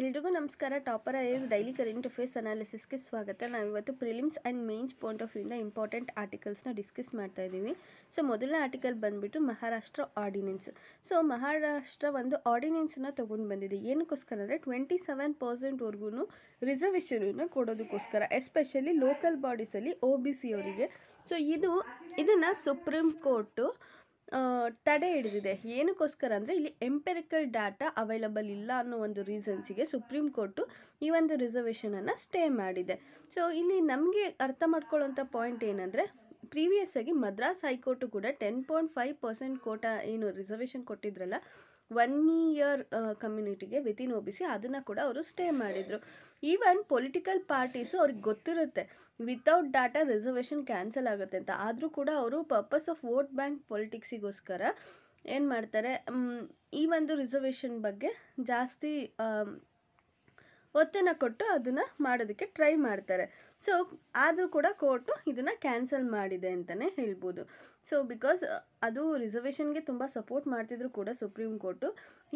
ಎಲ್ರಿಗೂ ನಮಸ್ಕಾರ topper IAS daily current affairs ಅನಾಲಿಸಿಸ್ಗೆ ಸ್ವಾಗತ ನಾವಿವತ್ತು prelims and mains point of ಇಂದ ಇಂಪಾರ್ಟೆಂಟ್ ಆರ್ಟಿಕಲ್ಸ್ನ ಡಿಸ್ಕಸ್ ಮಾಡ್ತಾ ಇದ್ದೀವಿ ಸೊ ಮೊದಲನೇ ಆರ್ಟಿಕಲ್ ಬಂದುಬಿಟ್ಟು ಮಹಾರಾಷ್ಟ್ರ ಆರ್ಡಿನೆನ್ಸ್ ಸೊ ಮಹಾರಾಷ್ಟ್ರ ಒಂದು ಆರ್ಡಿನೆನ್ಸನ್ನ ತೊಗೊಂಡು ಬಂದಿದೆ ಏನಕ್ಕೋಸ್ಕರ ಅಂದರೆ ಟ್ವೆಂಟಿ ಸೆವೆನ್ ಪರ್ಸೆಂಟ್ವರೆಗೂ ರಿಸರ್ವೇಷನನ್ನು ಕೊಡೋದಕ್ಕೋಸ್ಕರ ಎಸ್ಪೆಷಲಿ ಲೋಕಲ್ ಬಾಡೀಸಲ್ಲಿ ಒ ಬಿ ಸಿ ಅವರಿಗೆ ಸೊ ಇದು ಇದನ್ನು ಸುಪ್ರೀಂ ಕೋರ್ಟು ತಡೆ ಹಿಡಿದಿದೆ ಏನಕ್ಕೋಸ್ಕರ ಅಂದರೆ ಇಲ್ಲಿ ಎಂಪೆರಿಕಲ್ ಡಾಟಾ ಅವೈಲಬಲ್ ಇಲ್ಲ ಅನ್ನೋ ಒಂದು ರೀಸನ್ಸಿಗೆ ಸುಪ್ರೀಂ ಕೋರ್ಟು ಈ ಒಂದು ರಿಸರ್ವೇಷನನ್ನು ಸ್ಟೇ ಮಾಡಿದೆ ಸೊ ಇಲ್ಲಿ ನಮಗೆ ಅರ್ಥ ಮಾಡ್ಕೊಳ್ಳೋಂಥ ಪಾಯಿಂಟ್ ಏನಂದರೆ ಪ್ರೀವಿಯಸ್ ಆಗಿ ಮದ್ರಾಸ್ ಹೈಕೋರ್ಟು ಕೂಡ ten point five percent quota ಏನು ರಿಸರ್ವೇಷನ್ ಕೊಟ್ಟಿದ್ರಲ್ಲ ಒನ್ ಇಯರ್ ಕಮ್ಯುನಿಟಿಗೆ ವಿತಿನ್ ಒ ಬಿ ಸಿ ಅದನ್ನು ಕೂಡ ಅವರು ಸ್ಟೇ ಮಾಡಿದರು ಈವನ್ ಪೊಲಿಟಿಕಲ್ ಪಾರ್ಟೀಸು ಅವ್ರಿಗೆ ಗೊತ್ತಿರುತ್ತೆ ವಿತೌಟ್ ಡಾಟಾ ರಿಸರ್ವೇಷನ್ ಕ್ಯಾನ್ಸಲ್ ಆಗುತ್ತೆ ಅಂತ ಆದರೂ ಕೂಡ ಅವರು ಪರ್ಪಸ್ ಆಫ್ ವೋಟ್ ಬ್ಯಾಂಕ್ ಪೊಲಿಟಿಕ್ಸಿಗೋಸ್ಕರ ಏನು ಮಾಡ್ತಾರೆ ಈ ಒಂದು ರಿಸರ್ವೇಷನ್ ಬಗ್ಗೆ ಜಾಸ್ತಿ um, ಒತ್ತೆನ ಕೊಟ್ಟು ಅದನ್ನು ಮಾಡೋದಕ್ಕೆ ಟ್ರೈ ಮಾಡ್ತಾರೆ ಸೊ ಆದರೂ ಕೂಡ ಕೋರ್ಟು ಇದನ್ನು ಕ್ಯಾನ್ಸಲ್ ಮಾಡಿದೆ ಅಂತಲೇ ಹೇಳ್ಬೋದು ಸೊ ಬಿಕಾಸ್ ಅದು ರಿಸರ್ವೇಷನ್ಗೆ ತುಂಬ ಸಪೋರ್ಟ್ ಮಾಡ್ತಿದ್ರು ಕೂಡ ಸುಪ್ರೀಂ ಕೋರ್ಟು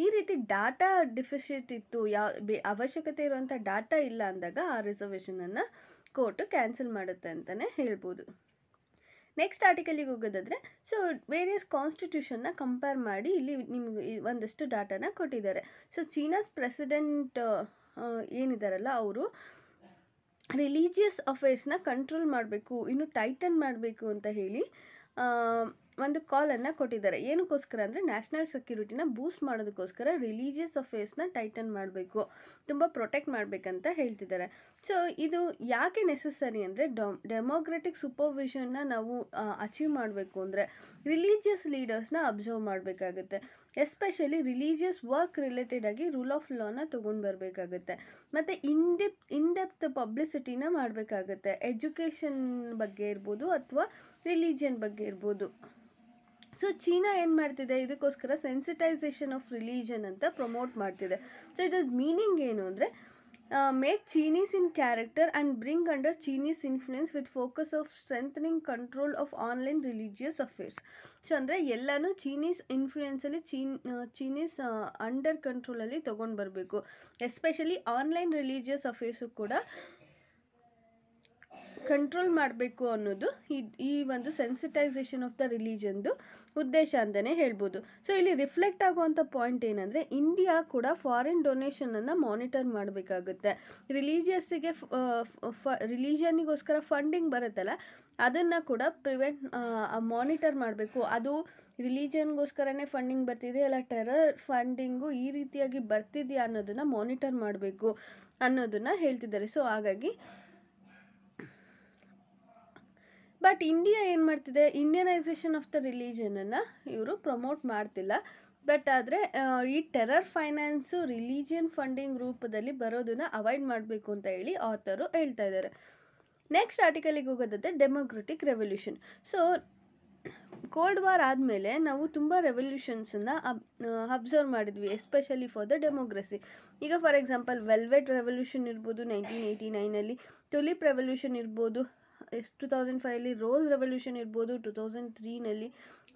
ಈ ರೀತಿ ಡಾಟಾ ಡಿಫಿಷಿಟ್ ಇತ್ತು ಯಾವ ಅವಶ್ಯಕತೆ ಇರುವಂಥ ಡಾಟಾ ಇಲ್ಲ ಅಂದಾಗ ಆ ರಿಸರ್ವೇಷನನ್ನು ಕೋರ್ಟು ಕ್ಯಾನ್ಸಲ್ ಮಾಡುತ್ತೆ ಅಂತಲೇ ಹೇಳ್ಬೋದು ನೆಕ್ಸ್ಟ್ ಆರ್ಟಿಕಲಿಗೆ ಹೋಗೋದಾದ್ರೆ ಸೊ ವೇರಿಯಸ್ ಕಾನ್ಸ್ಟಿಟ್ಯೂಷನ್ನ ಕಂಪೇರ್ ಮಾಡಿ ಇಲ್ಲಿ ನಿಮ್ಗೆ ಒಂದಷ್ಟು ಡಾಟಾನ ಕೊಟ್ಟಿದ್ದಾರೆ ಸೊ ಚೀನಾಸ್ ಪ್ರೆಸಿಡೆಂಟ್ ಏನಿದ್ದಾರಲ್ಲ ಅವರು ರಿಲೀಜಿಯಸ್ ಅಫೇರ್ಸ್ನ ಕಂಟ್ರೋಲ್ ಮಾಡಬೇಕು ಇನ್ನು ಟೈಟನ್ ಮಾಡಬೇಕು ಅಂತ ಹೇಳಿ ಒಂದು ಕಾಲನ್ನು ಕೊಟ್ಟಿದ್ದಾರೆ ಏನಕ್ಕೋಸ್ಕರ ಅಂದರೆ ನ್ಯಾಷನಲ್ ಸೆಕ್ಯೂರಿಟಿನ ಬೂಸ್ಟ್ ಮಾಡೋದಕ್ಕೋಸ್ಕರ ರಿಲೀಜಿಯಸ್ ಅಫೇರ್ಸ್ನ ಟೈಟನ್ ಮಾಡಬೇಕು ತುಂಬ ಪ್ರೊಟೆಕ್ಟ್ ಮಾಡಬೇಕಂತ ಹೇಳ್ತಿದ್ದಾರೆ ಸೊ ಇದು ಯಾಕೆ ನೆಸಸರಿ ಅಂದರೆ ಡೆಮೋಕ್ರೆಟಿಕ್ ಸೂಪರ್ವಿಷನ್ನ ನಾವು ಅಚೀವ್ ಮಾಡಬೇಕು ಅಂದರೆ ರಿಲೀಜಿಯಸ್ ಲೀಡರ್ಸ್ನ ಅಬ್ಸರ್ವ್ ಮಾಡಬೇಕಾಗುತ್ತೆ ಎಸ್ಪೆಷಲಿ ರಿಲೀಜಿಯಸ್ ವರ್ಕ್ ರಿಲೇಟೆಡ್ ಆಗಿ ರೂಲ್ ಆಫ್ ಲಾನ ತೊಗೊಂಡು ಬರಬೇಕಾಗುತ್ತೆ ಮತ್ತು ಇನ್ಡೆಪ್ ಇನ್ಡೆಪ್ತ್ ಪಬ್ಲಿಸಿಟಿನ ಮಾಡಬೇಕಾಗುತ್ತೆ ಎಜುಕೇಷನ್ ಬಗ್ಗೆ ಇರ್ಬೋದು ಅಥವಾ ರಿಲೀಜಿಯನ್ ಬಗ್ಗೆ ಇರ್ಬೋದು ಸೊ ಚೀನಾ ಏನು ಮಾಡ್ತಿದೆ ಇದಕ್ಕೋಸ್ಕರ ಸೆನ್ಸಿಟೈಸೇಷನ್ ಆಫ್ ರಿಲೀಜನ್ ಅಂತ ಪ್ರಮೋಟ್ ಮಾಡ್ತಿದೆ ಸೊ ಇದ್ರ ಮೀನಿಂಗ್ ಏನು ಅಂದರೆ make Chinese in character and bring under Chinese influence with focus of strengthening control of online religious affairs so ಅಂದರೆ ಎಲ್ಲನೂ ಚೀನೀಸ್ ಇನ್ಫ್ಲುಯೆನ್ಸಲ್ಲಿ ಚೀನ್ ಚೀನೀಸ್ ಅಂಡರ್ ಕಂಟ್ರೋಲಲ್ಲಿ ತೊಗೊಂಡು ಬರಬೇಕು ಎಸ್ಪೆಷಲಿ ಆನ್ಲೈನ್ ರಿಲೀಜಿಯಸ್ ಅಫೇರ್ಸು ಕೂಡ ಕಂಟ್ರೋಲ್ ಮಾಡಬೇಕು ಅನ್ನೋದು ಈ ಒಂದು ಸೆನ್ಸಿಟೈಸೇಷನ್ ಆಫ್ ದ ರಿಲೀಜನ್ದು ಉದ್ದೇಶ ಅಂತಲೇ ಹೇಳ್ಬೋದು ಸೊ ಇಲ್ಲಿ ರಿಫ್ಲೆಕ್ಟ್ ಆಗುವಂಥ ಪಾಯಿಂಟ್ ಏನಂದರೆ ಇಂಡಿಯಾ ಕೂಡ ಫಾರಿನ್ ಡೊನೇಷನನ್ನು ಮಾನಿಟರ್ ಮಾಡಬೇಕಾಗುತ್ತೆ ರಿಲೀಜಿಯಸ್ಸಿಗೆ ರಿಲೀಜನಿಗೋಸ್ಕರ ಫಂಡಿಂಗ್ ಬರುತ್ತಲ್ಲ ಅದನ್ನು ಕೂಡ ಪ್ರಿವೆಂಟ್ ಮಾನಿಟರ್ ಮಾಡಬೇಕು ಅದು ರಿಲೀಜನ್ಗೋಸ್ಕರನೇ ಫಂಡಿಂಗ್ ಬರ್ತಿದೆ ಅಲ್ಲ ಟೆರರ್ ಫಂಡಿಂಗು ಈ ರೀತಿಯಾಗಿ ಬರ್ತಿದೆಯಾ ಅನ್ನೋದನ್ನು ಮಾನಿಟರ್ ಮಾಡಬೇಕು ಅನ್ನೋದನ್ನು ಹೇಳ್ತಿದ್ದಾರೆ ಸೊ ಹಾಗಾಗಿ ಬಟ್ ಇಂಡಿಯಾ ಏನು ಮಾಡ್ತಿದೆ ಇಂಡಿಯನೈಸೇಷನ್ ಆಫ್ ದ ರಿಲಿಜನನ್ನು ಇವರು ಪ್ರಮೋಟ್ ಮಾಡ್ತಿಲ್ಲ ಬಟ್ ಆದರೆ ಈ ಟೆರರ್ ಫೈನಾನ್ಸು ರಿಲೀಜಿಯನ್ ಫಂಡಿಂಗ್ ರೂಪದಲ್ಲಿ ಬರೋದನ್ನು ಅವಾಯ್ಡ್ ಮಾಡಬೇಕು ಅಂತ ಹೇಳಿ ಆತರು ಹೇಳ್ತಾ ಇದ್ದಾರೆ ನೆಕ್ಸ್ಟ್ ಆರ್ಟಿಕಲಿಗೆ ಹೋಗೋದಂತೆ democratic revolution so cold war ಆದಮೇಲೆ ನಾವು ತುಂಬ ರೆವಲ್ಯೂಷನ್ಸನ್ನು ಅಬ್ ಅಬ್ಸರ್ವ್ ಮಾಡಿದ್ವಿ ಎಸ್ಪೆಷಲಿ ಫಾರ್ ದ ಡೆಮೋಕ್ರೆಸಿ ಈಗ ಫಾರ್ ಎಕ್ಸಾಂಪಲ್ ವೆಲ್ವೆಟ್ ರೆವಲ್ಯೂಷನ್ ಇರ್ಬೋದು ನೈನ್ಟೀನ್ ಏಯ್ಟಿ ನೈನಲ್ಲಿ ಟುಲಿಪ್ ರೆವಲ್ಯೂಷನ್ ಇರ್ಬೋದು ಎಷ್ಟು ಟು ತೌಸಂಡ್ ಫೈವಲ್ಲಿ ರೋಸ್ ರೆವಲ್ಯೂಷನ್ ಇರ್ಬೋದು ಟು ತೌಸಂಡ್ ತ್ರೀನಲ್ಲಿ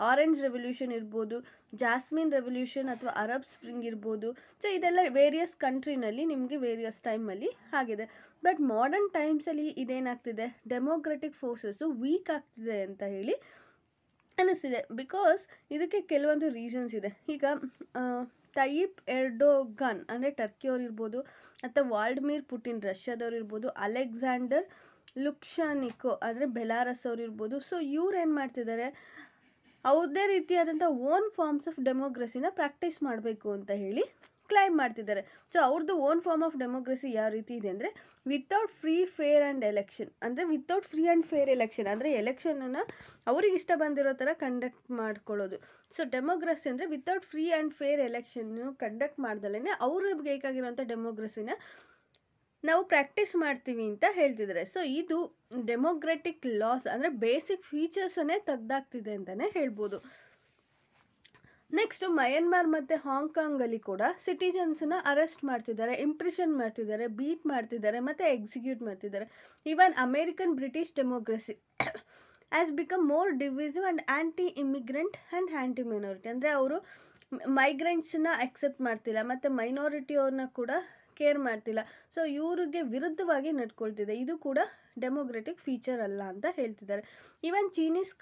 ಆರೆಂಜ್ ರೆವಲ್ಯೂಷನ್ ಇರ್ಬೋದು ಜಾಸ್ಮಿನ್ ರೆವಲ್ಯೂಷನ್ ಅಥವಾ ಅರಬ್ ಸ್ಪ್ರಿಂಗ್ ಇರ್ಬೋದು ಸೊ ಇದೆಲ್ಲ ವೇರಿಯಸ್ ಕಂಟ್ರಿನಲ್ಲಿ ನಿಮಗೆ ವೇರಿಯಸ್ ಟೈಮಲ್ಲಿ ಆಗಿದೆ ಬಟ್ ಮಾಡರ್ನ್ ಟೈಮ್ಸಲ್ಲಿ ಇದೇನಾಗ್ತಿದೆ ಡೆಮೋಕ್ರೆಟಿಕ್ ಫೋರ್ಸಸ್ಸು ವೀಕ್ ಆಗ್ತಿದೆ ಅಂತ ಹೇಳಿ ಅನ್ನಿಸ್ತಿದೆ ಬಿಕಾಸ್ ಇದಕ್ಕೆ ಕೆಲವೊಂದು ರೀಸನ್ಸ್ ಇದೆ ಈಗ ತಯೀಪ್ ಎರ್ಡೋಗನ್ ಅಂದರೆ ಟರ್ಕಿಯವ್ರು ಇರ್ಬೋದು ಅಥವಾ ವಾಲ್ಡ್ಮೀರ್ ಪುಟಿನ್ ರಷ್ಯಾದವ್ರು ಇರ್ಬೋದು ಅಲೆಕ್ಸಾಂಡರ್ ಲುಕ್ಷಾನಿಕೋ ಅಂದರೆ ಬೆಲಾರಸ್ ಅವ್ರು ಇರ್ಬೋದು ಸೊ ಇವ್ರು ಏನು ಮಾಡ್ತಿದ್ದಾರೆ ಅವ್ರದೇ ರೀತಿಯಾದಂಥ ಓನ್ ಫಾರ್ಮ್ಸ್ ಆಫ್ ಡೆಮೋಕ್ರೆಸಿನ ಪ್ರಾಕ್ಟೀಸ್ ಮಾಡಬೇಕು ಅಂತ ಹೇಳಿ ಕ್ಲೈಮ್ ಮಾಡ್ತಿದ್ದಾರೆ ಸೊ ಅವ್ರದ್ದು ಓನ್ ಫಾರ್ಮ್ ಆಫ್ ಡೆಮೋಕ್ರಸಿ ಯಾವ ರೀತಿ ಇದೆ ಅಂದರೆ without free fair and election ಅಂದರೆ without free and fair election ಅಂದರೆ ಎಲೆಕ್ಷನನ್ನು ಅವ್ರಿಗೆ ಇಷ್ಟ ಬಂದಿರೋ ಥರ ಕಂಡಕ್ಟ್ ಮಾಡ್ಕೊಳ್ಳೋದು ಸೊ ಡೆಮೋಕ್ರಸಿ ಅಂದರೆ without free and fair election conduct ಮಾಡ್ದಲೇ ಅವ್ರಿಗೆ ಬೇಕಾಗಿರೋಂಥ ಡೆಮೋಕ್ರಸಿನ ನಾವು ಪ್ರಾಕ್ಟೀಸ್ ಮಾಡ್ತೀವಿ ಅಂತ ಹೇಳ್ತಿದ್ದಾರೆ ಸೊ ಇದು ಡೆಮೋಕ್ರೆಟಿಕ್ ಲಾಸ್ ಅಂದರೆ ಬೇಸಿಕ್ ಫೀಚರ್ಸನ್ನೇ ತೆಗ್ದಾಗ್ತಿದೆ ಅಂತಲೇ ಹೇಳ್ಬೋದು ನೆಕ್ಸ್ಟ್ ಮಯನ್ಮಾರ್ ಮತ್ತು ಹಾಂಗ್ಕಾಂಗಲ್ಲಿ ಕೂಡ ಸಿಟಿಜನ್ಸನ್ನ ಅರೆಸ್ಟ್ ಮಾಡ್ತಿದ್ದಾರೆ ಇಂಪ್ರೆಷನ್ ಮಾಡ್ತಿದ್ದಾರೆ ಬೀಟ್ ಮಾಡ್ತಿದ್ದಾರೆ ಮತ್ತು ಎಕ್ಸಿಕ್ಯೂಟ್ ಮಾಡ್ತಿದ್ದಾರೆ even American British democracy as become more divisive and anti immigrant and anti minority ಅಂದರೆ ಅವರು ಮೈಗ್ರೆಂಟ್ಸನ್ನ ಅಕ್ಸೆಪ್ಟ್ ಮಾಡ್ತಿಲ್ಲ ಮತ್ತು ಅವ್ರನ್ನ ಕೂಡ ಕೇರ್ ಮಾಡ್ತಿಲ್ಲ ಸೊ ಇವ್ರಿಗೆ ವಿರುದ್ಧವಾಗಿ ನಡ್ಕೊಳ್ತಿದೆ ಇದು ಕೂಡ ಡೆಮೋಕ್ರೆಟಿಕ್ ಫೀಚರ್ ಅಲ್ಲ ಅಂತ ಹೇಳ್ತಿದ್ದಾರೆ ಈವನ್ ಚೀನೀಸ್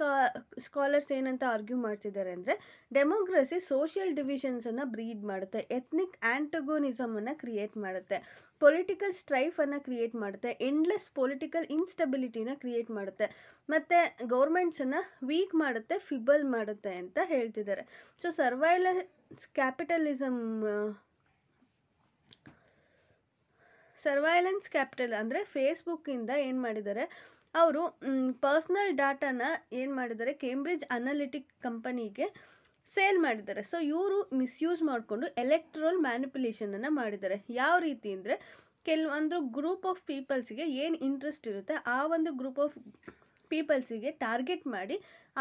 ಸ್ಕಾಲರ್ಸ್ ಏನಂತ ಆರ್ಗ್ಯೂ ಮಾಡ್ತಿದ್ದಾರೆ ಅಂದರೆ ಡೆಮೋಕ್ರಸಿ ಸೋಷಿಯಲ್ ಡಿವಿಷನ್ಸನ್ನು ಬ್ರೀಡ್ ಮಾಡುತ್ತೆ ಎತ್ನಿಕ್ ಆ್ಯಂಟಗೋನಿಸಮನ್ನು ಕ್ರಿಯೇಟ್ ಮಾಡುತ್ತೆ ಪೊಲಿಟಿಕಲ್ ಸ್ಟ್ರೈಫನ್ನು ಕ್ರಿಯೇಟ್ ಮಾಡುತ್ತೆ ಎಂಡ್ಲೆಸ್ ಪೊಲಿಟಿಕಲ್ ಇನ್ಸ್ಟೆಬಿಲಿಟಿನ ಕ್ರಿಯೇಟ್ ಮಾಡುತ್ತೆ ಮತ್ತು ಗೌರ್ಮೆಂಟ್ಸನ್ನು ವೀಕ್ ಮಾಡುತ್ತೆ ಫಿಬಲ್ ಮಾಡುತ್ತೆ ಅಂತ ಹೇಳ್ತಿದ್ದಾರೆ ಸೊ ಸರ್ವೈಲ ಕ್ಯಾಪಿಟಲಿಸಮ್ ಸರ್ವೈಲೆನ್ಸ್ ಕ್ಯಾಪಿಟಲ್ ಅಂದರೆ ಫೇಸ್ಬುಕ್ಕಿಂದ ಏನು ಮಾಡಿದ್ದಾರೆ ಅವರು ಪರ್ಸ್ನಲ್ ಡಾಟಾನ ಏನು ಮಾಡಿದ್ದಾರೆ ಕೇಂಬ್ರಿಡ್ಜ್ ಅನಾಲಿಟಿಕ್ ಕಂಪನಿಗೆ ಸೇಲ್ ಮಾಡಿದ್ದಾರೆ ಸೊ ಇವರು ಮಿಸ್ಯೂಸ್ ಮಾಡಿಕೊಂಡು ಎಲೆಕ್ಟ್ರೋಲ್ ಮ್ಯಾನಿಪುಲೇಷನನ್ನು ಮಾಡಿದ್ದಾರೆ ಯಾವ ರೀತಿ ಅಂದರೆ ಕೆಲವೊಂದು ಗ್ರೂಪ್ ಆಫ್ ಪೀಪಲ್ಸ್ಗೆ ಏನು ಇಂಟ್ರೆಸ್ಟ್ ಇರುತ್ತೆ ಆ ಒಂದು ಗ್ರೂಪ್ ಆಫ್ ಪೀಪಲ್ಸಿಗೆ ಟಾರ್ಗೆಟ್ ಮಾಡಿ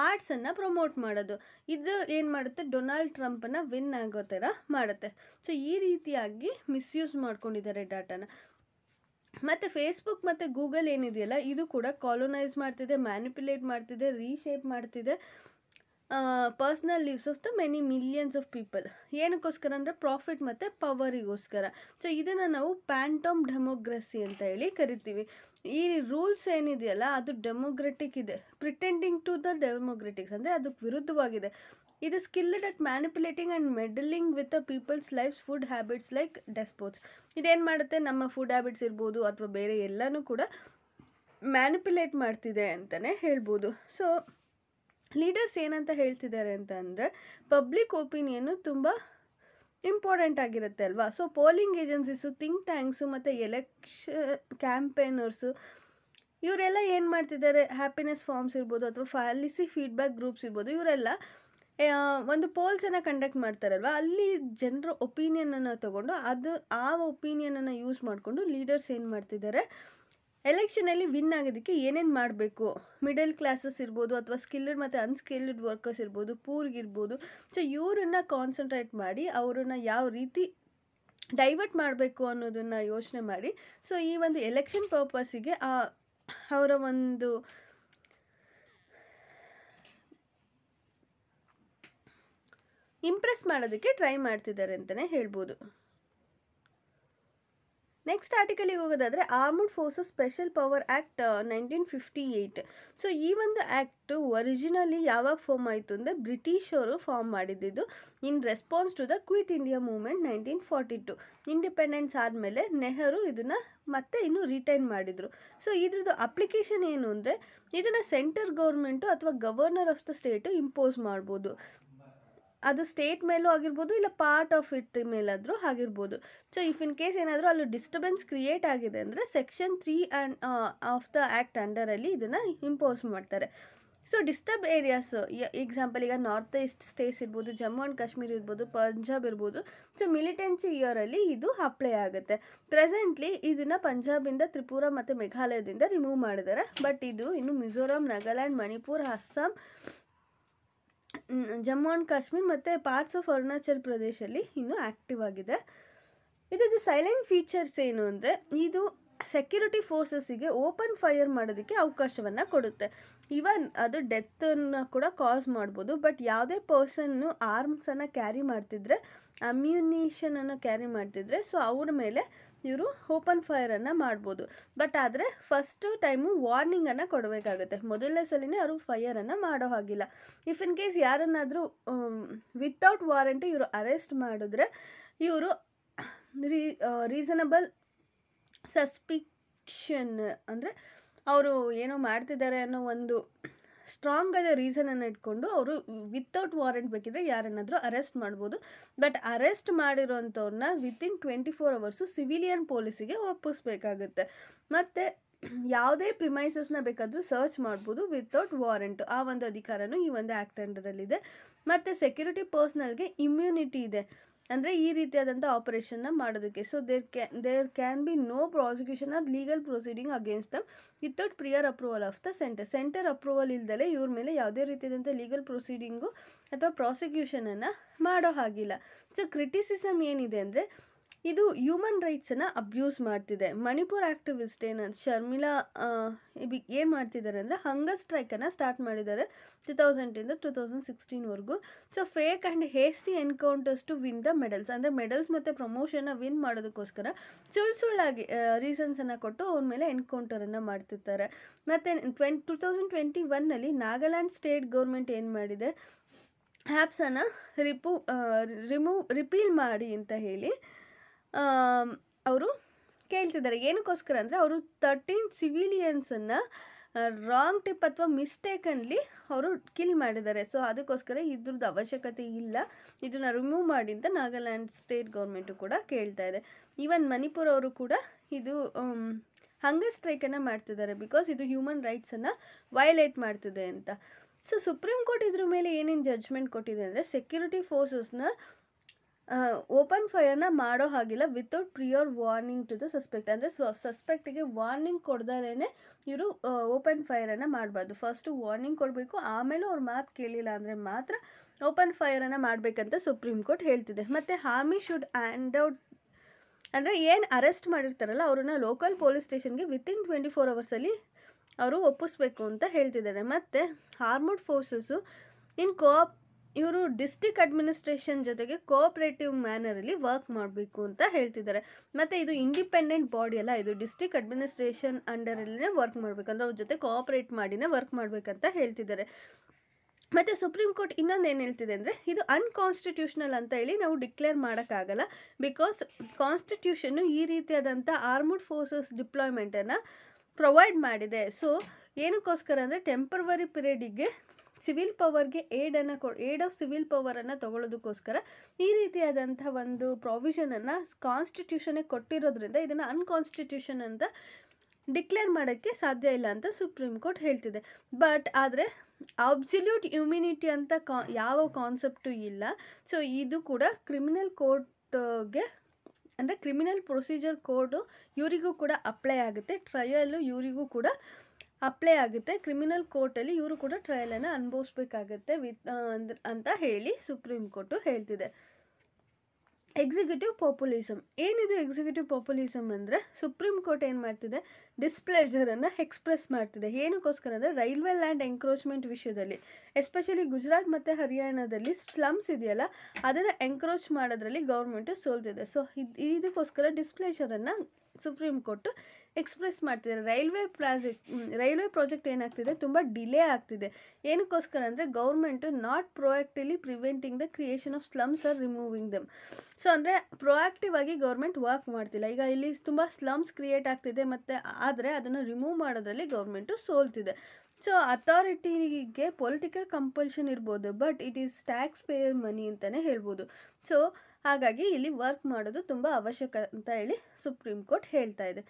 ಆರ್ಟ್ಸನ್ನು ಪ್ರಮೋಟ್ ಮಾಡೋದು ಇದು ಏನು ಮಾಡುತ್ತೆ ಡೊನಾಲ್ಡ್ ಟ್ರಂಪನ್ನು ವಿನ್ ಆಗೋ ಥರ ಮಾಡುತ್ತೆ ಸೊ ಈ ರೀತಿಯಾಗಿ ಮಿಸ್ಯೂಸ್ ಮಾಡ್ಕೊಂಡಿದ್ದಾರೆ ಡಾಟಾನ ಮತ್ತು ಫೇಸ್ಬುಕ್ ಮತ್ತು ಗೂಗಲ್ ಏನಿದೆಯಲ್ಲ ಇದು ಕೂಡ ಕಾಲೊನೈಸ್ ಮಾಡ್ತಿದೆ ಮ್ಯಾನಿಪ್ಯುಲೇಟ್ ಮಾಡ್ತಿದೆ ರೀಶೇಪ್ ಮಾಡ್ತಿದೆ personal lives of the many millions of people ಏನಕ್ಕೋಸ್ಕರ ಅಂದರೆ ಪ್ರಾಫಿಟ್ ಮತ್ತು ಪವರಿಗೋಸ್ಕರ ಸೊ ಇದನ್ನು ನಾವು ಪ್ಯಾಂಟಮ್ ಡೆಮೋಕ್ರಸಿ ಅಂತ ಹೇಳಿ ಕರಿತೀವಿ ಈ ರೂಲ್ಸ್ ಏನಿದೆಯಲ್ಲ ಅದು ಡೆಮೋಕ್ರೆಟಿಕ್ ಇದೆ ಪ್ರಿಟೆಂಡಿಂಗ್ ಟು ದ ಡೆಮೋಕ್ರೆಟಿಕ್ಸ್ ಅಂದರೆ ಅದಕ್ಕೆ ವಿರುದ್ಧವಾಗಿದೆ ಇದು skilled at manipulating and meddling with the people's lives food habits like despots ಇದೇನು ಮಾಡುತ್ತೆ ನಮ್ಮ ಫುಡ್ ಹ್ಯಾಬಿಟ್ಸ್ ಇರ್ಬೋದು ಅಥವಾ ಬೇರೆ ಎಲ್ಲನೂ ಕೂಡ ಮ್ಯಾನಿಪುಲೇಟ್ ಮಾಡ್ತಿದೆ ಅಂತಲೇ ಹೇಳ್ಬೋದು ಸೊ ಲೀಡರ್ಸ್ ಏನಂತ ಹೇಳ್ತಿದ್ದಾರೆ ಅಂತ ಅಂದರೆ ಪಬ್ಲಿಕ್ ಒಪಿನಿಯನ್ನು ತುಂಬ ಇಂಪಾರ್ಟೆಂಟ್ ಆಗಿರುತ್ತೆ ಅಲ್ವಾ so polling agencies think tanks ಮತ್ತು ಎಲೆಕ್ಷ ಕ್ಯಾಂಪೇನರ್ಸು ಇವರೆಲ್ಲ ಏನು ಮಾಡ್ತಿದ್ದಾರೆ ಹ್ಯಾಪಿನೆಸ್ ಫಾರ್ಮ್ಸ್ ಇರ್ಬೋದು ಅಥವಾ ಫಾಲಿಸಿ ಫೀಡ್ಬ್ಯಾಕ್ ಗ್ರೂಪ್ಸ್ ಇರ್ಬೋದು ಇವರೆಲ್ಲ ಒಂದು ಪೋಲ್ಸನ್ನು ಕಂಡಕ್ಟ್ ಮಾಡ್ತಾರಲ್ವ ಅಲ್ಲಿ ಜನರ ಒಪಿನಿಯನನ್ನು ತಗೊಂಡು ಅದು ಆ ಒಪಿನಿಯನನ್ನು ಯೂಸ್ ಮಾಡಿಕೊಂಡು ಲೀಡರ್ಸ್ ಏನು ಮಾಡ್ತಿದ್ದಾರೆ ಎಲೆಕ್ಷನಲ್ಲಿ ವಿನ್ ಆಗೋದಕ್ಕೆ ಏನೇನು ಮಾಡಬೇಕು ಮಿಡಲ್ ಕ್ಲಾಸಸ್ ಇರ್ಬೋದು ಅಥವಾ ಸ್ಕಿಲ್ಡ್ ಮತ್ತು ಅನ್ಸ್ಕಿಲ್ಡ್ ವರ್ಕರ್ಸ್ ಇರ್ಬೋದು ಪೂರ್ಗಿರ್ಬೋದು ಸೊ ಇವರನ್ನು ಕಾನ್ಸಂಟ್ರೇಟ್ ಮಾಡಿ ಅವರನ್ನು ಯಾವ ರೀತಿ ಡೈವರ್ಟ್ ಮಾಡಬೇಕು ಅನ್ನೋದನ್ನು ಯೋಚನೆ ಮಾಡಿ ಸೊ ಈ ಒಂದು ಎಲೆಕ್ಷನ್ ಪರ್ಪಸ್ಸಿಗೆ ಅವರ ಒಂದು ಇಂಪ್ರೆಸ್ ಮಾಡೋದಕ್ಕೆ ಟ್ರೈ ಮಾಡ್ತಿದ್ದಾರೆ ಅಂತಲೇ ಹೇಳ್ಬೋದು ನೆಕ್ಸ್ಟ್ ಆರ್ಟಿಕಲಿಗೆ ಹೋಗೋದಾದರೆ armed forces special power act nineteen fifty eight so ಈ ಒಂದು ಆ್ಯಕ್ಟು ಒರಿಜಿನಲಿ ಯಾವಾಗ ಫಾರ್ಮ್ ಆಯಿತು ಅಂದರೆ ಬ್ರಿಟಿಷರು ಫಾರ್ಮ್ ಮಾಡಿದ್ದಿದ್ದು in response to the quit India movement nineteen forty two independence ಆದಮೇಲೆ ನೆಹರು ಇದನ್ನು ಮತ್ತೆ ಇನ್ನೂ ರಿಟೈನ್ ಮಾಡಿದರು ಸೊ ಇದ್ರದ್ದು ಅಪ್ಲಿಕೇಶನ್ ಏನು ಅಂದರೆ ಇದನ್ನು ಸೆಂಟರ್ ಗೌರ್ಮೆಂಟು ಅಥವಾ governor of the state impose ಮಾಡ್ಬೋದು ಅದು ಸ್ಟೇಟ್ ಮೇಲೂ ಆಗಿರ್ಬೋದು ಇಲ್ಲ ಪಾರ್ಟ್ ಆಫ್ ಇಟ್ ಮೇಲಾದರೂ ಆಗಿರ್ಬೋದು ಸೊ ಇಫ್ ಇನ್ ಕೇಸ್ ಏನಾದರೂ ಅಲ್ಲಿ ಡಿಸ್ಟರ್ಬೆನ್ಸ್ ಕ್ರಿಯೇಟ್ ಆಗಿದೆ ಅಂದರೆ section three and of the act ಅಂಡರಲ್ಲಿ ಇದನ್ನು ಇಂಪೋಸ್ ಮಾಡ್ತಾರೆ ಸೊ ಡಿಸ್ಟರ್ಬ್ ಏರಿಯಾಸ್ ಎಕ್ಸಾಂಪಲ್ ಈಗ ನಾರ್ತ್ ಈಸ್ಟ್ ಸ್ಟೇಟ್ಸ್ ಇರ್ಬೋದು ಜಮ್ಮು ಆ್ಯಂಡ್ ಕಾಶ್ಮೀರ್ ಇರ್ಬೋದು ಪಂಜಾಬ್ ಇರ್ಬೋದು ಸೊ ಮಿಲಿಟೆನ್ಸಿ ಇಯರಲ್ಲಿ ಇದು ಅಪ್ಲೈ ಆಗುತ್ತೆ ಪ್ರೆಸೆಂಟ್ಲಿ ಇದನ್ನು ಪಂಜಾಬಿಂದ ತ್ರಿಪುರ ಮತ್ತು ಮೇಘಾಲಯದಿಂದ ರಿಮೂವ್ ಮಾಡಿದ್ದಾರೆ ಬಟ್ ಇದು ಇನ್ನು ಮಿಜೋರಾಂ ನಾಗಾಲ್ಯಾಂಡ್ ಮಣಿಪುರ್ ಅಸ್ಸಾಂ ಜಮ್ಮು ಆ್ಯಂಡ್ ಕಾಶ್ಮೀರ್ ಮತ್ತು ಪಾರ್ಟ್ಸ್ ಆಫ್ ಅರುಣಾಚಲ್ ಪ್ರದೇಶಲ್ಲಿ ಇನ್ನೂ ಆ್ಯಕ್ಟಿವ್ ಆಗಿದೆ ಇದರದ್ದು ಸೈಲೆಂಟ್ ಫೀಚರ್ಸ್ ಏನು ಅಂದರೆ ಇದು ಸೆಕ್ಯೂರಿಟಿ ಫೋರ್ಸಸ್ಸಿಗೆ ಓಪನ್ ಫೈರ್ ಮಾಡೋದಕ್ಕೆ ಅವಕಾಶವನ್ನು ಕೊಡುತ್ತೆ ಇವನ್ ಅದು ಡೆತ್ತನ್ನು ಕೂಡ ಕಾಸ್ ಮಾಡ್ಬೋದು ಬಟ್ ಯಾವುದೇ ಪರ್ಸನ್ನು ಆರ್ಮ್ಸನ್ನು ಕ್ಯಾರಿ ಮಾಡ್ತಿದ್ರೆ ಅಮ್ಯುನೇಷನನ್ನು ಕ್ಯಾರಿ ಮಾಡ್ತಿದ್ರೆ ಸೊ ಅವ್ರ ಮೇಲೆ ಇವರು ಓಪನ್ ಫೈರನ್ನು ಮಾಡ್ಬೋದು ಬಟ್ ಆದರೆ ಫಸ್ಟು ಟೈಮು ವಾರ್ನಿಂಗನ್ನು ಕೊಡಬೇಕಾಗುತ್ತೆ ಮೊದಲನೇ ಸಲಿನೇ ಅವರು ಫೈಯರನ್ನು ಮಾಡೋ ಹಾಗಿಲ್ಲ ಇಫ್ ಇನ್ ಕೇಸ್ ಯಾರನ್ನಾದರೂ ವಿತೌಟ್ ವಾರಂಟಿ ಇವರು ಅರೆಸ್ಟ್ ಮಾಡಿದ್ರೆ ಇವರು ರೀ ರೀಸನಬಲ್ ಸಸ್ಪಿಕ್ಷನ್ ಅಂದರೆ ಅವರು ಏನೋ ಮಾಡ್ತಿದ್ದಾರೆ ಅನ್ನೋ ಒಂದು ಸ್ಟ್ರಾಂಗ್ ಆದ ರೀಸನನ್ನು ಇಟ್ಕೊಂಡು ಅವರು ವಿತೌಟ್ ವಾರೆಂಟ್ ಬೇಕಿದ್ರೆ ಯಾರನ್ನಾದರೂ ಅರೆಸ್ಟ್ ಮಾಡ್ಬೋದು ಬಟ್ ಅರೆಸ್ಟ್ ಮಾಡಿರೋಂಥವ್ರನ್ನ within twenty four hours civilian ಪೊಲೀಸಿಗೆ ಒಪ್ಪಿಸ್ಬೇಕಾಗುತ್ತೆ ಮತ್ತು ಯಾವುದೇ ಪ್ರಿಮೈಸಸ್ನ ಬೇಕಾದರೂ ಸರ್ಚ್ ಮಾಡ್ಬೋದು ವಿತೌಟ್ ವಾರೆಂಟ್ ಆ ಒಂದು ಅಧಿಕಾರನೂ ಈ ಒಂದು ಆ್ಯಕ್ಟ್ ಅಂಡರಲ್ಲಿದೆ ಮತ್ತು ಸೆಕ್ಯೂರಿಟಿ ಪರ್ಸ್ನಲ್ಗೆ ಇಮ್ಯುನಿಟಿ ಇದೆ ಅಂದರೆ ಈ ರೀತಿಯಾದಂಥ ಆಪರೇಷನ್ನ ಮಾಡೋದಕ್ಕೆ so there can there can be no prosecution or legal proceeding against them without prior approval of the centre centre approval ಇಲ್ದಲೇ ಇವ್ರ ಮೇಲೆ ಯಾವುದೇ ರೀತಿಯಾದಂಥ ಲೀಗಲ್ ಪ್ರೊಸೀಡಿಂಗು ಅಥವಾ ಪ್ರಾಸಿಕ್ಯೂಷನನ್ನು ಮಾಡೋ ಹಾಗಿಲ್ಲ ಸೊ ಕ್ರಿಟಿಸಿಸಮ್ ಏನಿದೆ ಅಂದರೆ ಇದು ಹ್ಯೂಮನ್ ರೈಟ್ಸನ್ನು ಅಬ್ಯೂಸ್ ಮಾಡ್ತಿದೆ ಮಣಿಪುರ್ ಆ್ಯಕ್ಟಿವಿಸ್ಟ್ ಏನಂತ ಶರ್ಮಿಳಾ ಏನು ಮಾಡ್ತಿದ್ದಾರೆ ಅಂದರೆ ಹಂಗ ಸ್ಟ್ರೈಕನ್ನು ಸ್ಟಾರ್ಟ್ ಮಾಡಿದ್ದಾರೆ ಟು ತೌಸಂಡಿಂದ ಟೂ ತೌಸಂಡ್ ಸಿಕ್ಸ್ಟೀನ್ವರೆಗೂ so fake and hasty encounters to win the medals ಅಂದರೆ ಮೆಡಲ್ಸ್ ಮತ್ತು ಪ್ರಮೋಷನ್ನ ವಿನ್ ಮಾಡೋದಕ್ಕೋಸ್ಕರ ಸುಳ್ಳು ಸುಳ್ಳಾಗಿ ರೀಸನ್ಸನ್ನು ಕೊಟ್ಟು ಅವ್ರ ಮೇಲೆ ಎನ್ಕೌಂಟರನ್ನು ಮಾಡ್ತಿರ್ತಾರೆ ಮತ್ತು ಟ್ವೆನ್ ಟು ತೌಸಂಡ್ ಟ್ವೆಂಟಿ ಒನ್ನಲ್ಲಿ ನಾಗಾಲ್ಯಾಂಡ್ ಸ್ಟೇಟ್ ಗೌರ್ಮೆಂಟ್ ಏನು ಮಾಡಿದೆ ಆ್ಯಪ್ಸನ್ನು ರಿಪೂ ರಿಮೂವ್ ರಿಪೀಲ್ ಮಾಡಿ ಅಂತ ಹೇಳಿ ಅವರು ಕೇಳ್ತಿದ್ದಾರೆ ಏನಕ್ಕೋಸ್ಕರ ಅಂದರೆ ಅವರು ತರ್ಟೀನ್ ಸಿವಿಲಿಯನ್ಸನ್ನು ರಾಂಗ್ ಟಿಪ್ ಅಥವಾ ಮಿಸ್ಟೇಕಲ್ಲಿ ಅವರು ಕಿಲ್ ಮಾಡಿದ್ದಾರೆ ಸೊ ಅದಕ್ಕೋಸ್ಕರ ಇದ್ರದ್ದು ಅವಶ್ಯಕತೆ ಇಲ್ಲ ಇದನ್ನು ರಿಮೂವ್ ಮಾಡಿ ಅಂತ ನಾಗಾಲ್ಯಾಂಡ್ ಸ್ಟೇಟ್ ಗೌರ್ಮೆಂಟು ಕೂಡ ಕೇಳ್ತಾ ಇದೆ ಈವನ್ ಮಣಿಪುರ್ ಅವರು ಕೂಡ ಇದು ಹಂಗರ್ ಸ್ಟ್ರೈಕನ್ನು ಮಾಡ್ತಿದ್ದಾರೆ ಬಿಕಾಸ್ ಇದು ಹ್ಯೂಮನ್ ರೈಟ್ಸನ್ನು ವಯೊಲೇಟ್ ಮಾಡ್ತಿದೆ ಅಂತ ಸೊ ಸುಪ್ರೀಂ ಕೋರ್ಟ್ ಇದ್ರ ಮೇಲೆ ಏನೇನು ಜಡ್ಜ್ಮೆಂಟ್ ಕೊಟ್ಟಿದೆ ಅಂದರೆ ಸೆಕ್ಯೂರಿಟಿ ಫೋರ್ಸಸ್ನ ಓಪನ್ ಫೈರನ್ನ ಮಾಡೋ ಹಾಗಿಲ್ಲ without prior warning to the suspect ಅಂದರೆ ಸಸ್ಪೆಕ್ಟಿಗೆ ವಾರ್ನಿಂಗ್ ಕೊಡ್ದಲೇ ಇವರು ಓಪನ್ ಫೈರನ್ನು ಮಾಡಬಾರ್ದು ಫಸ್ಟು ವಾರ್ನಿಂಗ್ ಕೊಡಬೇಕು ಆಮೇಲೆ ಅವ್ರ ಮಾತು ಕೇಳಿಲ್ಲ ಅಂದರೆ ಮಾತ್ರ ಓಪನ್ ಫೈರನ್ನು ಮಾಡಬೇಕಂತ ಸುಪ್ರೀಂ ಕೋರ್ಟ್ ಹೇಳ್ತಿದೆ ಮತ್ತು ಹಾಮಿ ಶುಡ್ ಆ್ಯಂಡ್ ಔಟ್ ಅಂದರೆ ಏನು ಅರೆಸ್ಟ್ ಮಾಡಿರ್ತಾರಲ್ಲ ಅವ್ರನ್ನ ಲೋಕಲ್ ಪೊಲೀಸ್ ಸ್ಟೇಷನ್ಗೆ ವಿತಿನ್ ಟ್ವೆಂಟಿ ಫೋರ್ ಅವರ್ಸಲ್ಲಿ ಅವರು ಒಪ್ಪಿಸ್ಬೇಕು ಅಂತ ಹೇಳ್ತಿದ್ದಾರೆ ಮತ್ತು ಹಾರ್ಮೋಡ್ ಫೋರ್ಸಸ್ಸು ಇನ್ ಕೋಆಪ್ ಇವರು ಡಿಸ್ಟಿಕ್ ಅಡ್ಮಿನಿಸ್ಟ್ರೇಷನ್ ಜೊತೆಗೆ ಕೋಆಪ್ರೇಟಿವ್ ಮ್ಯಾನರಲ್ಲಿ ವರ್ಕ್ ಮಾಡಬೇಕು ಅಂತ ಹೇಳ್ತಿದ್ದಾರೆ ಮತ್ತು ಇದು ಇಂಡಿಪೆಂಡೆಂಟ್ ಬಾಡಿ ಅಲ್ಲ ಇದು ಡಿಸ್ಟಿಕ್ ಅಡ್ಮಿನಿಸ್ಟ್ರೇಷನ್ ಅಂಡರಲ್ಲೇ ವರ್ಕ್ ಮಾಡಬೇಕಂದ್ರೆ ಅವ್ರ ಜೊತೆ ಕೋಆಪ್ರೇಟ್ ಮಾಡಿನೇ ವರ್ಕ್ ಮಾಡಬೇಕಂತ ಹೇಳ್ತಿದ್ದಾರೆ ಮತ್ತು ಸುಪ್ರೀಂ ಕೋರ್ಟ್ ಇನ್ನೊಂದು ಏನು ಹೇಳ್ತಿದೆ ಅಂದರೆ ಇದು ಅನ್ಕಾನ್ಸ್ಟಿಟ್ಯೂಷನಲ್ ಅಂತ ಹೇಳಿ ನಾವು ಡಿಕ್ಲೇರ್ ಮಾಡೋಕ್ಕಾಗಲ್ಲ ಬಿಕಾಸ್ ಕಾನ್ಸ್ಟಿಟ್ಯೂಷನ್ನು ಈ ರೀತಿಯಾದಂಥ ಆರ್ಮಡ್ ಫೋರ್ಸಸ್ ಡಿಪ್ಲಾಯ್ಮೆಂಟನ್ನು ಪ್ರೊವೈಡ್ ಮಾಡಿದೆ ಸೊ ಏನಕ್ಕೋಸ್ಕರ ಅಂದರೆ ಟೆಂಪರ್ವರಿ ಪಿರಿಯಡಿಗೆ ಸಿವಿಲ್ ಪವರ್ಗೆ ಏಡನ್ನು ಕೊ ಏಡ್ ಆಫ್ ಸಿವಿಲ್ ಪವರನ್ನು ತಗೊಳ್ಳೋದಕ್ಕೋಸ್ಕರ ಈ ರೀತಿಯಾದಂಥ ಒಂದು ಪ್ರಾವಿಷನನ್ನು ಕಾನ್ಸ್ಟಿಟ್ಯೂಷನ್ಗೆ ಕೊಟ್ಟಿರೋದ್ರಿಂದ ಇದನ್ನು ಅನ್ಕಾನ್ಸ್ಟಿಟ್ಯೂಷನ್ ಅಂತ ಡಿಕ್ಲೇರ್ ಮಾಡೋಕ್ಕೆ ಸಾಧ್ಯ ಇಲ್ಲ ಅಂತ ಸುಪ್ರೀಂ ಕೋರ್ಟ್ ಹೇಳ್ತಿದೆ ಬಟ್ ಆದರೆ ಅಬ್ಸಲ್ಯೂಟ್ ಇಮ್ಯುನಿಟಿ ಅಂತ ಕಾ ಯಾವ ಕಾನ್ಸೆಪ್ಟು ಇಲ್ಲ ಸೊ ಇದು ಕೂಡ ಕ್ರಿಮಿನಲ್ ಕೋರ್ಟ್ಗೆ ಅಂದರೆ ಕ್ರಿಮಿನಲ್ ಪ್ರೊಸೀಜರ್ ಕೋಡು ಇವರಿಗೂ ಕೂಡ ಅಪ್ಲೈ ಆಗುತ್ತೆ ಟ್ರಯಲು ಇವರಿಗೂ ಕೂಡ ಅಪ್ಲೈ ಆಗುತ್ತೆ ಕ್ರಿಮಿನಲ್ ಕೋರ್ಟಲ್ಲಿ ಇವರು ಕೂಡ ಟ್ರಯಲನ್ನು ಅನುಭವಿಸ್ಬೇಕಾಗತ್ತೆ ವಿತ್ ಅಂತ ಹೇಳಿ ಸುಪ್ರೀಂ ಕೋರ್ಟು ಹೇಳ್ತಿದೆ ಎಕ್ಸಿಕ್ಯೂಟಿವ್ ಪಾಪ್ಯುಲಿಸಮ್ ಏನಿದು ಎಕ್ಸಿಕ್ಯೂಟಿವ್ ಪಾಪ್ಯುಲಿಸಮ್ ಅಂದರೆ ಸುಪ್ರೀಂ ಕೋರ್ಟ್ ಏನು ಮಾಡ್ತಿದೆ ಡಿಸ್ಪ್ಲೇಜರನ್ನು ಎಕ್ಸ್ಪ್ರೆಸ್ ಮಾಡ್ತಿದೆ ಏನಕ್ಕೋಸ್ಕರ ಅಂದರೆ ರೈಲ್ವೆ ಲ್ಯಾಂಡ್ ಎಂಕ್ರೋಚ್ಮೆಂಟ್ ವಿಷಯದಲ್ಲಿ ಎಸ್ಪೆಷಲಿ ಗುಜರಾತ್ ಮತ್ತು ಹರಿಯಾಣದಲ್ಲಿ ಸ್ಲಮ್ಸ್ ಇದೆಯಲ್ಲ ಅದನ್ನು ಎಂಕ್ರೋಚ್ ಮಾಡೋದ್ರಲ್ಲಿ ಗೌರ್ಮೆಂಟು ಸೋಲ್ತಿದೆ ಸೊ ಇದು ಇದಕ್ಕೋಸ್ಕರ ಡಿಸ್ಪ್ಲೇಜರನ್ನು ಸುಪ್ರೀಂ ಕೋರ್ಟು ಎಕ್ಸ್ಪ್ರೆಸ್ ಮಾಡ್ತಿದ್ದಾರೆ ರೈಲ್ವೆ ಪ್ರಾಜೆಕ್ಟ್ ರೈಲ್ವೆ ಪ್ರಾಜೆಕ್ಟ್ ಏನಾಗ್ತಿದೆ ತುಂಬ ಡಿಲೇ ಆಗ್ತಿದೆ ಏನಕ್ಕೋಸ್ಕರ ಅಂದರೆ government not proactively preventing the creation of slums or removing them so ಅಂದರೆ ಪ್ರೊಯಾಕ್ಟಿವ್ ಆಗಿ ಗೌರ್ಮೆಂಟ್ ವರ್ಕ್ ಮಾಡ್ತಿಲ್ಲ ಈಗ ಇಲ್ಲಿ ತುಂಬ ಸ್ಲಮ್ಸ್ ಕ್ರಿಯೇಟ್ ಆಗ್ತಿದೆ ಮತ್ತು ಆದರೆ ಅದನ್ನು ರಿಮೂವ್ ಮಾಡೋದ್ರಲ್ಲಿ ಗೌರ್ಮೆಂಟು ಸೋಲ್ತಿದೆ ಸೊ ಅಥಾರಿಟಿಗೆ ಪೊಲಿಟಿಕಲ್ ಕಂಪಲ್ಷನ್ ಇರ್ಬೋದು but it is taxpayer money ಅಂತಲೇ ಹೇಳ್ಬೋದು ಸೊ ಹಾಗಾಗಿ ಇಲ್ಲಿ ವರ್ಕ್ ಮಾಡೋದು ತುಂಬ ಅವಶ್ಯಕ ಅಂತ ಹೇಳಿ ಸುಪ್ರೀಂ ಕೋರ್ಟ್ ಹೇಳ್ತಾ ಇದೆ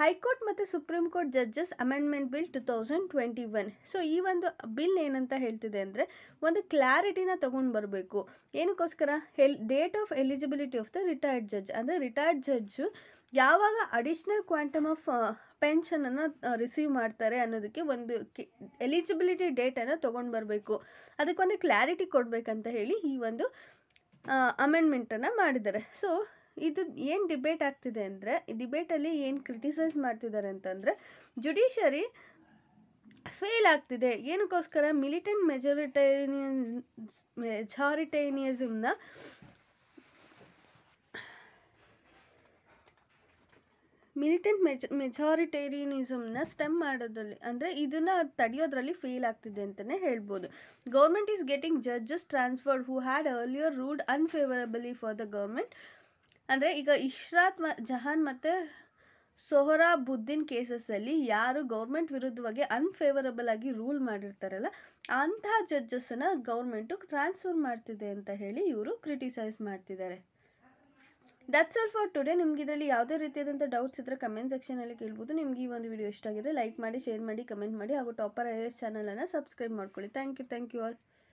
ಹೈಕೋರ್ಟ್ ಮತ್ತು supreme court judges amendment bill two thousand twenty one so ಈ ಒಂದು ಬಿಲ್ ಏನಂತ ಹೇಳ್ತಿದೆ ಅಂದರೆ ಒಂದು ಕ್ಲಾರಿಟಿನ ತೊಗೊಂಡು ಬರಬೇಕು ಏನಕ್ಕೋಸ್ಕರ ಎಲ್ date of eligibility of the retired judge ಅಂದರೆ ರಿಟೈರ್ಡ್ ಜಡ್ಜು ಯಾವಾಗ ಅಡಿಷ್ನಲ್ ಕ್ವಾಂಟಮ್ ಆಫ್ ಪೆನ್ಷನನ್ನು ರಿಸೀವ್ ಮಾಡ್ತಾರೆ ಅನ್ನೋದಕ್ಕೆ ಒಂದು ಎಲಿಜಿಬಿಲಿಟಿ ಡೇಟನ್ನು ತೊಗೊಂಡು ಬರಬೇಕು ಅದಕ್ಕೊಂದು ಕ್ಲಾರಿಟಿ ಕೊಡಬೇಕಂತ ಹೇಳಿ ಈ ಒಂದು uh, ಅಮೆಂಡ್ಮೆಂಟನ್ನು ಮಾಡಿದ್ದಾರೆ ಸೊ ಇದು ಏನು ಡಿಬೇಟ್ ಆಗ್ತಿದೆ ಅಂದರೆ ಡಿಬೇಟಲ್ಲಿ ಏನು ಕ್ರಿಟಿಸೈಸ್ ಮಾಡ್ತಿದ್ದಾರೆ ಅಂತಂದರೆ ಜುಡಿಷರಿ ಫೇಲ್ ಆಗ್ತಿದೆ ಏನಕ್ಕೋಸ್ಕರ ಮಿಲಿಟೆಂಟ್ ಮೆಜಾರಿಟೇರಿಯನ್ ಮೆಜಾರಿಟೇರಿಯನಿಸಮ್ನ ಮಿಲಿಟೆಂಟ್ ಮೆಜ ಮೆಜಾರಿಟೇರಿಯನಿಸಮ್ನ ಸ್ಟೆಮ್ ಮಾಡೋದ್ರಲ್ಲಿ ಅಂದರೆ ಇದನ್ನು ತಡೆಯೋದ್ರಲ್ಲಿ ಫೇಲ್ ಆಗ್ತಿದೆ ಅಂತಲೇ ಹೇಳ್ಬೋದು government is getting judges transferred who had earlier ruled unfavourably for the government ಅಂದರೆ ಈಗ ಇಶ್ರಾತ್ ಮ ಜಹಾನ್ ಮತ್ತು ಸೊಹರಾಬುದ್ದೀನ್ ಕೇಸಸ್ಸಲ್ಲಿ ಯಾರು ಗೌರ್ಮೆಂಟ್ ವಿರುದ್ಧವಾಗಿ ಅನ್ಫೇವರಬಲ್ ಆಗಿ ರೂಲ್ ಮಾಡಿರ್ತಾರಲ್ಲ ಅಂತಹ ಜಡ್ಜಸ್ಸನ್ನು ಗೌರ್ಮೆಂಟು ಟ್ರಾನ್ಸ್ಫರ್ ಮಾಡ್ತಿದೆ ಅಂತ ಹೇಳಿ ಇವರು ಕ್ರಿಟಿಸೈಸ್ ಮಾಡ್ತಿದ್ದಾರೆ ದಟ್ಸ್ ಆಲ್ ಫಾರ್ ಟುಡೇ ನಿಮ್ಗೆ ಇದರಲ್ಲಿ ಯಾವುದೇ ರೀತಿಯಾದಂಥ ಡೌಟ್ಸ್ ಇದ್ದರೆ ಕಮೆಂಟ್ ಸೆಕ್ಷನಲ್ಲಿ ಕೇಳ್ಬೋದು ನಿಮ್ಗೆ ಈ ಒಂದು ವಿಡಿಯೋ ಇಷ್ಟ ಆಗಿದೆ ಲೈಕ್ ಮಾಡಿ ಶೇರ್ ಮಾಡಿ ಕಮೆಂಟ್ ಮಾಡಿ ಹಾಗೂ ಟಾಪರ್ ಐ ಎಸ್ ಚಾನಲನ್ನು ಸಬ್ಸ್ಕ್ರೈಬ್ ಮಾಡ್ಕೊಳ್ಳಿ thank you thank you all